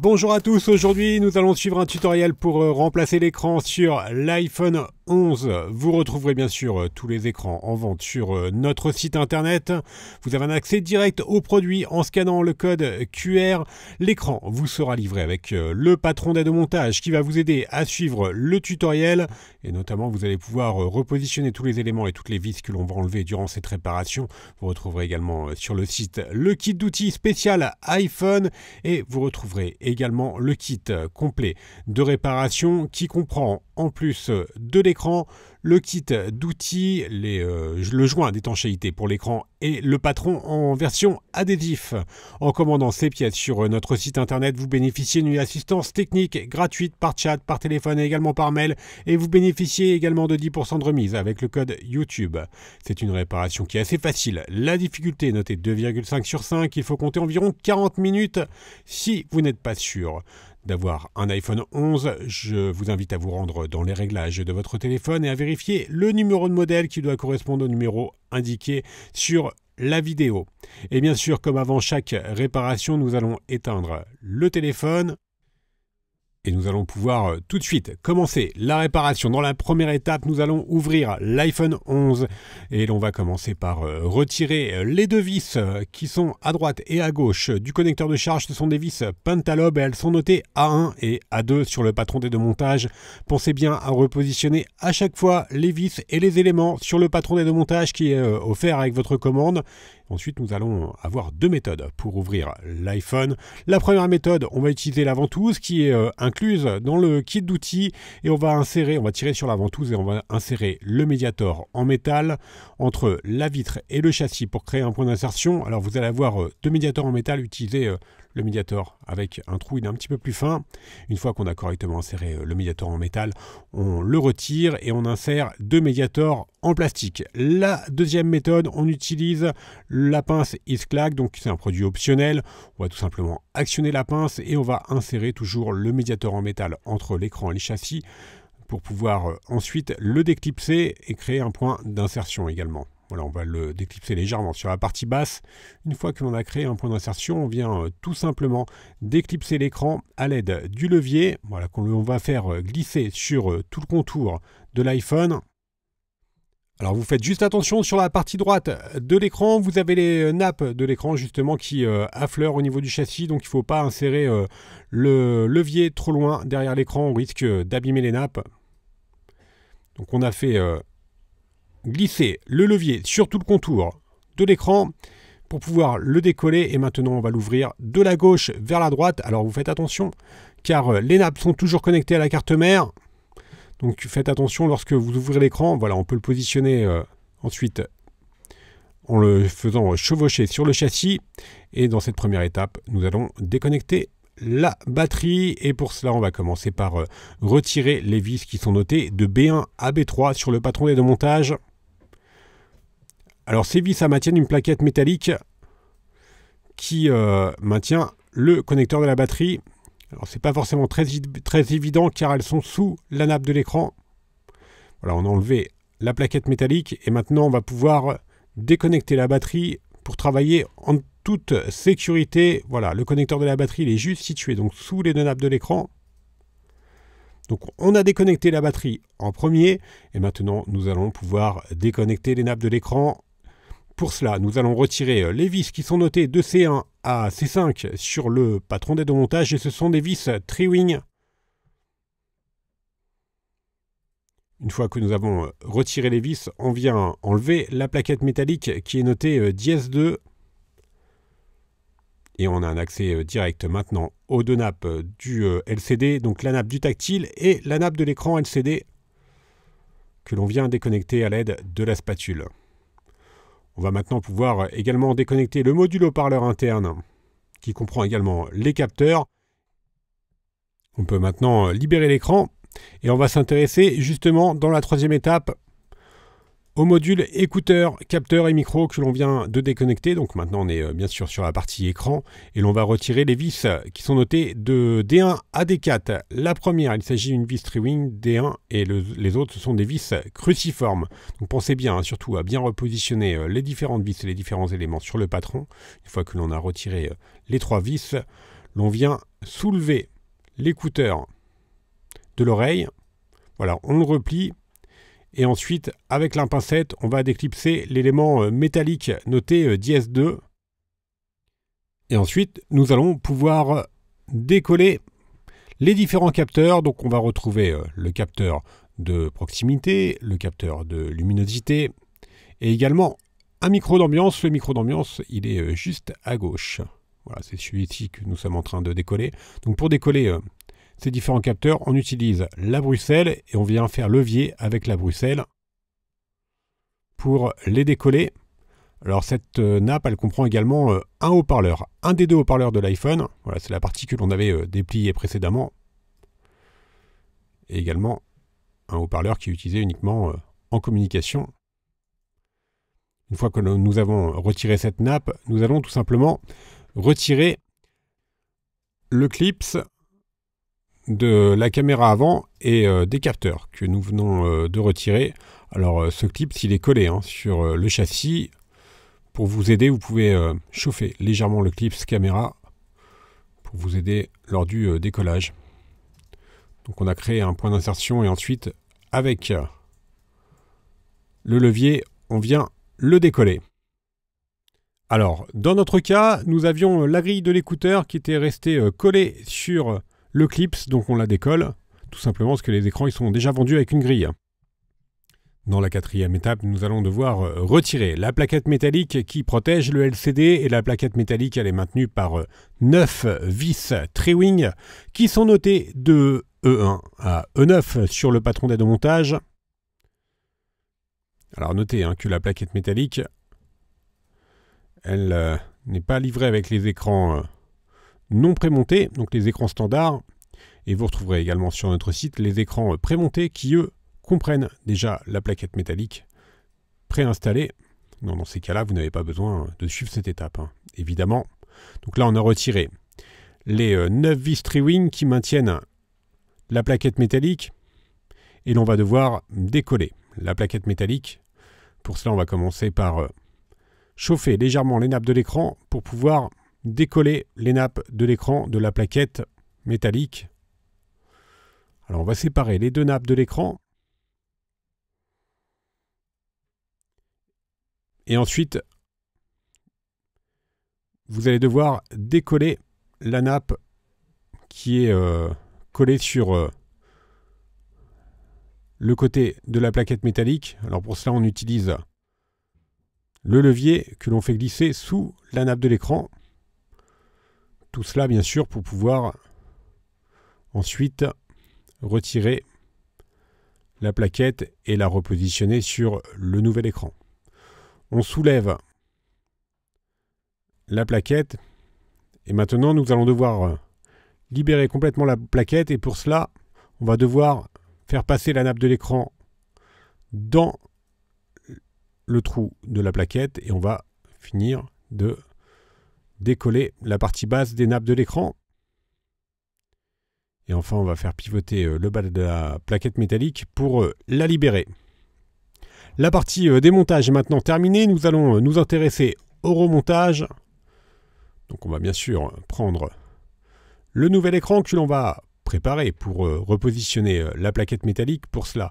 Bonjour à tous, aujourd'hui nous allons suivre un tutoriel pour euh, remplacer l'écran sur l'iPhone vous retrouverez bien sûr euh, tous les écrans en vente sur euh, notre site internet. Vous avez un accès direct au produit en scannant le code QR. L'écran vous sera livré avec euh, le patron d'aide au montage qui va vous aider à suivre le tutoriel et notamment vous allez pouvoir repositionner tous les éléments et toutes les vis que l'on va enlever durant cette réparation. Vous retrouverez également sur le site le kit d'outils spécial iPhone et vous retrouverez également le kit complet de réparation qui comprend en plus euh, de l'écran, le kit d'outils, euh, le joint d'étanchéité pour l'écran et le patron en version adhésif. En commandant ces pièces sur euh, notre site internet, vous bénéficiez d'une assistance technique gratuite par chat, par téléphone et également par mail et vous bénéficiez également de 10% de remise avec le code YouTube. C'est une réparation qui est assez facile. La difficulté est notée 2,5 sur 5, il faut compter environ 40 minutes si vous n'êtes pas sûr d'avoir un iPhone 11, je vous invite à vous rendre dans les réglages de votre téléphone et à vérifier le numéro de modèle qui doit correspondre au numéro indiqué sur la vidéo. Et bien sûr, comme avant chaque réparation, nous allons éteindre le téléphone, et nous allons pouvoir euh, tout de suite commencer la réparation. Dans la première étape, nous allons ouvrir l'iPhone 11 et l'on va commencer par euh, retirer euh, les deux vis qui sont à droite et à gauche du connecteur de charge. Ce sont des vis pentalobe et elles sont notées A1 et A2 sur le patron des deux montages. Pensez bien à repositionner à chaque fois les vis et les éléments sur le patron des deux montages qui est offert avec votre commande Ensuite, nous allons avoir deux méthodes pour ouvrir l'iPhone. La première méthode, on va utiliser la ventouse qui est euh, incluse dans le kit d'outils et on va insérer, on va tirer sur la ventouse et on va insérer le médiator en métal entre la vitre et le châssis pour créer un point d'insertion. Alors vous allez avoir euh, deux médiators en métal, utilisés. Euh, le médiator avec un trou, il est un petit peu plus fin. Une fois qu'on a correctement inséré euh, le médiator en métal, on le retire et on insère deux médiators en plastique. La deuxième méthode, on utilise la pince Isclac, donc c'est un produit optionnel. On va tout simplement actionner la pince et on va insérer toujours le médiator en métal entre l'écran et le châssis pour pouvoir euh, ensuite le déclipser et créer un point d'insertion également. Voilà, on va le déclipser légèrement sur la partie basse. Une fois que l'on a créé un point d'insertion, on vient euh, tout simplement déclipser l'écran à l'aide du levier. Voilà, qu'on va faire euh, glisser sur euh, tout le contour de l'iPhone. Alors vous faites juste attention sur la partie droite de l'écran, vous avez les nappes de l'écran justement qui affleurent au niveau du châssis, donc il ne faut pas insérer le levier trop loin derrière l'écran, on risque d'abîmer les nappes. Donc on a fait glisser le levier sur tout le contour de l'écran pour pouvoir le décoller. Et maintenant, on va l'ouvrir de la gauche vers la droite. Alors, vous faites attention, car euh, les nappes sont toujours connectées à la carte mère. Donc, faites attention lorsque vous ouvrez l'écran. Voilà, on peut le positionner euh, ensuite en le faisant chevaucher sur le châssis. Et dans cette première étape, nous allons déconnecter la batterie. Et pour cela, on va commencer par euh, retirer les vis qui sont notées de B1 à B3 sur le patron des deux Alors ces vis, ça maintient une plaquette métallique qui euh, maintient le connecteur de la batterie. Alors c'est pas forcément très, très évident car elles sont sous la nappe de l'écran. Voilà, on a enlevé la plaquette métallique et maintenant on va pouvoir déconnecter la batterie pour travailler en toute sécurité, voilà, le connecteur de la batterie il est juste situé donc sous les deux nappes de l'écran. Donc on a déconnecté la batterie en premier et maintenant nous allons pouvoir déconnecter les nappes de l'écran. Pour cela, nous allons retirer euh, les vis qui sont notées de C1 à C5 sur le patron d'aide au montage et ce sont des vis Triwing. Une fois que nous avons euh, retiré les vis, on vient enlever la plaquette métallique qui est notée euh, dièse 2 et on a un accès euh, direct maintenant aux deux nappes euh, du euh, LCD, donc la nappe du tactile et la nappe de l'écran LCD que l'on vient déconnecter à l'aide de la spatule. On va maintenant pouvoir également déconnecter le module haut-parleur interne qui comprend également les capteurs. On peut maintenant libérer l'écran et on va s'intéresser justement dans la troisième étape au module écouteur, capteur et micro que l'on vient de déconnecter. Donc maintenant on est euh, bien sûr sur la partie écran et l'on va retirer les vis qui sont notées de D1 à D4. La première, il s'agit d'une vis triwing, D1 et les autres ce sont des vis cruciformes. Donc pensez bien hein, surtout à bien repositionner euh, les différentes vis et les différents éléments sur le patron. Une fois que l'on a retiré euh, les trois vis, l'on vient soulever l'écouteur de l'oreille. Voilà, on le replie et ensuite, avec la pincette, on va déclipser l'élément euh, métallique noté euh, dièse 2. Et ensuite, nous allons pouvoir euh, décoller les différents capteurs. Donc on va retrouver le capteur de proximité, le capteur de luminosité et également un micro d'ambiance. Le micro d'ambiance, il est juste à gauche. Voilà, c'est celui-ci que nous sommes en train de décoller. Donc pour décoller ces différents capteurs, on utilise la Bruxelles et on vient faire levier avec la Bruxelles pour les décoller. Alors cette euh, nappe, elle comprend également euh, un haut-parleur, un des deux haut-parleurs de l'iPhone. Voilà, c'est la partie que l'on avait euh, dépliée précédemment. Et également un haut-parleur qui est utilisé uniquement en communication. Une fois que nous avons retiré cette nappe, nous allons tout simplement retirer le clips de la caméra avant et euh, des capteurs que nous venons euh, de retirer. Alors euh, ce clip, s'il est collé hein, sur le châssis, pour vous aider, vous pouvez chauffer légèrement le clip caméra pour vous aider lors du décollage. Donc on a créé un point d'insertion et ensuite avec le levier, on vient le décoller. Alors, dans notre cas, nous avions la grille de l'écouteur qui était restée collée sur le clips, donc on la décolle, tout simplement parce que les écrans ils sont déjà vendus avec une grille. Dans la quatrième étape, nous allons devoir euh, retirer la plaquette métallique qui protège le LCD et la plaquette métallique elle est maintenue par 9 euh, vis Trewing qui sont notés de E1 à E9 sur le patron d'aide au montage. Alors notez hein, que la plaquette métallique, elle euh, n'est pas livrée avec les écrans non prémontés, donc les écrans standards. Et vous retrouverez également sur notre site les écrans prémontés qui, eux, comprennent déjà la plaquette métallique préinstallée. Non, dans ces cas-là, vous n'avez pas besoin de suivre cette étape, hein, évidemment. Donc là, on a retiré les 9 euh, vis triwing qui maintiennent la plaquette métallique et l'on va devoir décoller la plaquette métallique. Pour cela, on va commencer par euh, chauffer légèrement les nappes de l'écran pour pouvoir décoller les nappes de l'écran de la plaquette métallique. Alors on va séparer les deux nappes de l'écran. Et ensuite, vous allez devoir décoller la nappe qui est euh, collée sur euh, le côté de la plaquette métallique. Alors pour cela, on utilise le levier que l'on fait glisser sous la nappe de l'écran. Tout cela, bien sûr, pour pouvoir ensuite retirer la plaquette et la repositionner sur le nouvel écran. On soulève la plaquette et maintenant nous allons devoir libérer complètement la plaquette et pour cela on va devoir faire passer la nappe de l'écran dans le trou de la plaquette et on va finir de décoller la partie basse des nappes de l'écran. Et enfin, on va faire pivoter euh, le bas de la plaquette métallique pour euh, la libérer. La partie euh, démontage est maintenant terminée. Nous allons nous intéresser au remontage. Donc on va bien sûr prendre le nouvel écran que l'on va préparer pour repositionner la plaquette métallique. Pour cela,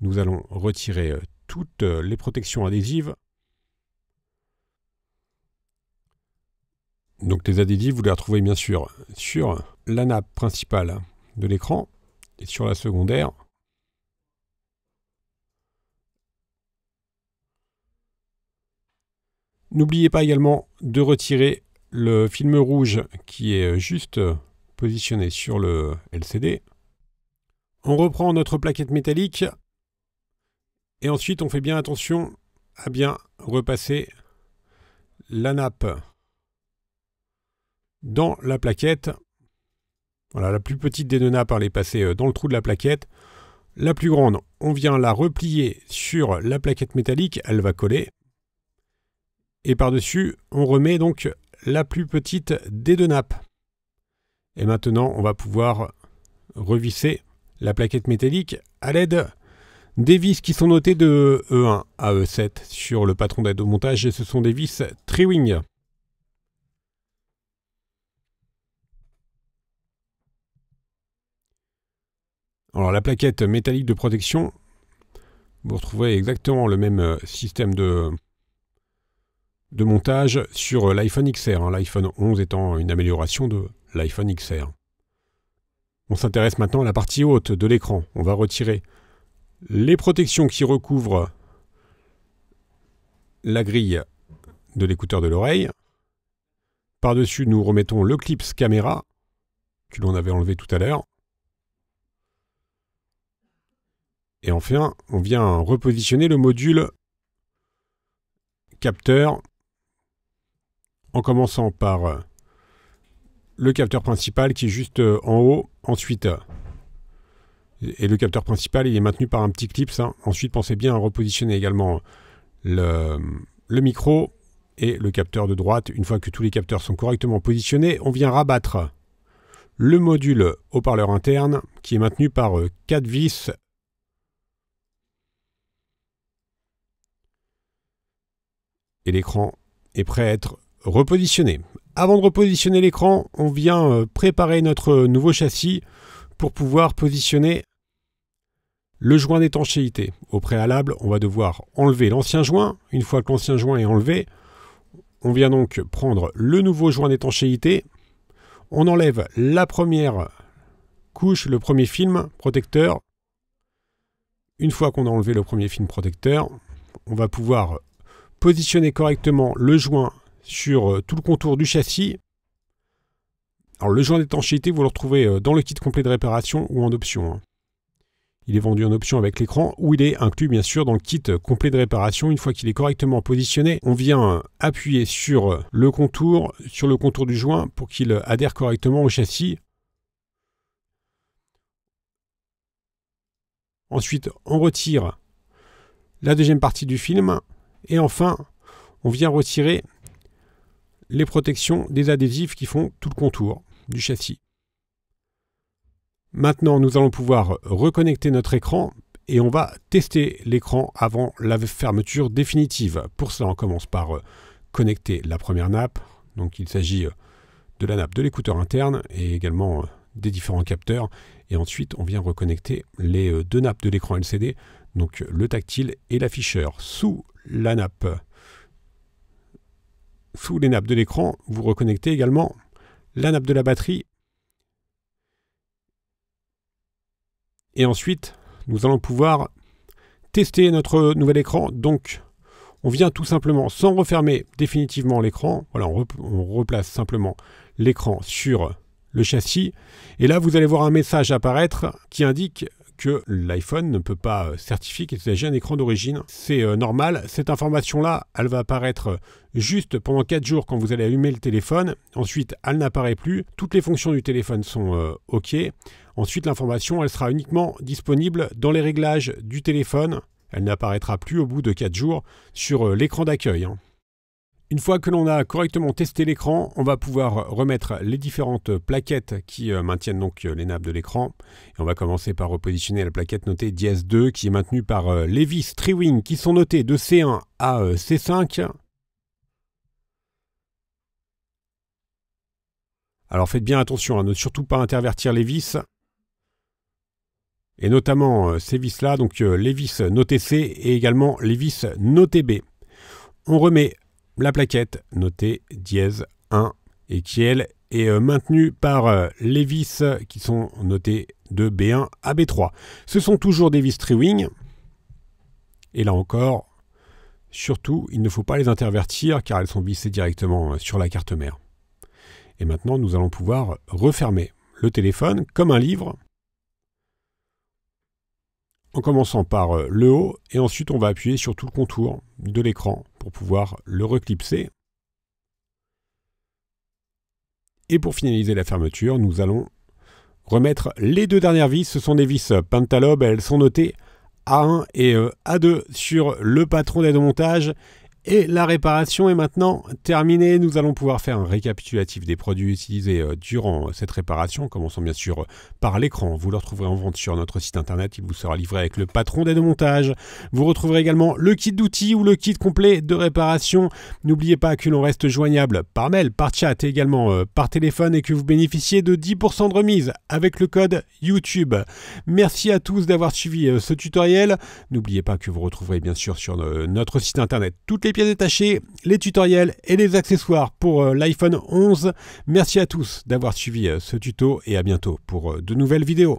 nous allons retirer toutes les protections adhésives. Donc les adhésifs, vous les retrouvez bien sûr sur la nappe principale de l'écran et sur la secondaire. N'oubliez pas également de retirer le film rouge qui est juste positionné sur le LCD. On reprend notre plaquette métallique et ensuite on fait bien attention à bien repasser la nappe dans la plaquette. Voilà, la plus petite des deux nappes, elle est passée euh, dans le trou de la plaquette. La plus grande, on vient la replier sur la plaquette métallique, elle va coller. Et par-dessus, on remet donc la plus petite des deux nappes. Et maintenant, on va pouvoir revisser la plaquette métallique à l'aide des vis qui sont notées de E1 à E7 sur le patron d'aide au montage et ce sont des vis Triwing Alors la plaquette métallique de protection, vous retrouverez exactement le même euh, système de, montage sur euh, l'iPhone XR, hein. l'iPhone 11 étant une amélioration de l'iPhone XR. On s'intéresse maintenant à la partie haute de l'écran. On va retirer les protections qui recouvrent la grille de l'écouteur de l'oreille. Par-dessus, nous remettons le clips caméra que l'on avait enlevé tout à l'heure. Et enfin, on vient repositionner le module capteur en commençant par euh, le capteur principal qui est juste euh, en haut. Ensuite, euh, et le capteur principal, il est maintenu par un petit clip. Ensuite, pensez bien à repositionner également le, le micro et le capteur de droite. Une fois que tous les capteurs sont correctement positionnés, on vient rabattre le module haut-parleur interne qui est maintenu par 4 vis l'écran est prêt à être repositionné. Avant de repositionner l'écran, on vient euh, préparer notre nouveau châssis pour pouvoir positionner le joint d'étanchéité. Au préalable, on va devoir enlever l'ancien joint. Une fois que l'ancien joint est enlevé, on vient donc prendre le nouveau joint d'étanchéité. On enlève la première couche, le premier film protecteur. Une fois qu'on a enlevé le premier film protecteur, on va pouvoir positionner correctement le joint sur euh, tout le contour du châssis. Alors le joint d'étanchéité, vous le retrouvez euh, dans le kit complet de réparation ou en option. Hein. Il est vendu en option avec l'écran ou il est inclus bien sûr dans le kit euh, complet de réparation. Une fois qu'il est correctement positionné, on vient appuyer sur le contour, sur le contour du joint pour qu'il adhère correctement au châssis. Ensuite, on retire la deuxième partie du film et enfin, on vient retirer les protections des adhésifs qui font tout le contour du châssis. Maintenant, nous allons pouvoir reconnecter notre écran et on va tester l'écran avant la fermeture définitive. Pour cela, on commence par connecter la première nappe. Donc il s'agit de la nappe de l'écouteur interne et également des différents capteurs. Et ensuite, on vient reconnecter les deux nappes de l'écran LCD donc le tactile et l'afficheur. Sous la nappe, sous les nappes de l'écran, vous reconnectez également la nappe de la batterie. Et ensuite, nous allons pouvoir tester notre nouvel écran. Donc, on vient tout simplement, sans refermer définitivement l'écran, voilà, on replace simplement l'écran sur le châssis. Et là, vous allez voir un message apparaître qui indique que l'iPhone ne peut pas euh, certifier qu'il s'agit d'un écran d'origine. C'est euh, normal. Cette information-là, elle va apparaître euh, juste pendant 4 jours quand vous allez allumer le téléphone. Ensuite, elle n'apparaît plus. Toutes les fonctions du téléphone sont OK. Ensuite, l'information, elle sera uniquement disponible dans les réglages du téléphone. Elle n'apparaîtra plus au bout de 4 jours sur l'écran d'accueil. Hein. Une fois que l'on a correctement testé l'écran, on va pouvoir remettre les différentes plaquettes qui euh, maintiennent donc euh, les nappes de l'écran. on va commencer par repositionner la plaquette notée DS 2 qui est maintenue par euh, les vis Triwing qui sont notées de C1 à C5. Alors faites bien attention à hein, ne surtout pas intervertir les vis. Et notamment ces vis-là, donc les vis notées C et également les vis notées B. On remet la plaquette notée dièse 1 et qui elle est euh, maintenue par euh, les vis qui sont notées de B1 à B3. Ce sont toujours des vis triwing et là encore surtout il ne faut pas les intervertir car elles sont vissées directement euh, sur la carte mère. Et maintenant nous allons pouvoir refermer le téléphone comme un livre en commençant par le haut et ensuite on va appuyer sur tout le contour de l'écran pour pouvoir le reclipser. Et pour finaliser la fermeture, nous allons remettre les deux dernières vis. Ce sont des vis pentalobes. elles sont notées A1 et e. A2 sur le patron d'aide au montage et la réparation est maintenant terminée. Nous allons pouvoir faire un récapitulatif des produits utilisés euh, durant euh, cette réparation, commençons bien sûr euh, par l'écran. Vous le retrouverez en vente sur notre site internet. Il vous sera livré avec le patron des deux montages. Vous retrouverez également le kit d'outils ou le kit complet de réparation. N'oubliez pas que l'on reste joignable par mail, par chat et également par téléphone et que vous bénéficiez de 10% de remise avec le code YouTube. Merci à tous d'avoir suivi ce tutoriel. N'oubliez pas que vous retrouverez bien sûr sur notre site internet toutes les pièces les tutoriels et les accessoires pour euh, l'iPhone 11. Merci à tous d'avoir suivi euh, ce tuto et à bientôt pour euh, de nouvelles vidéos.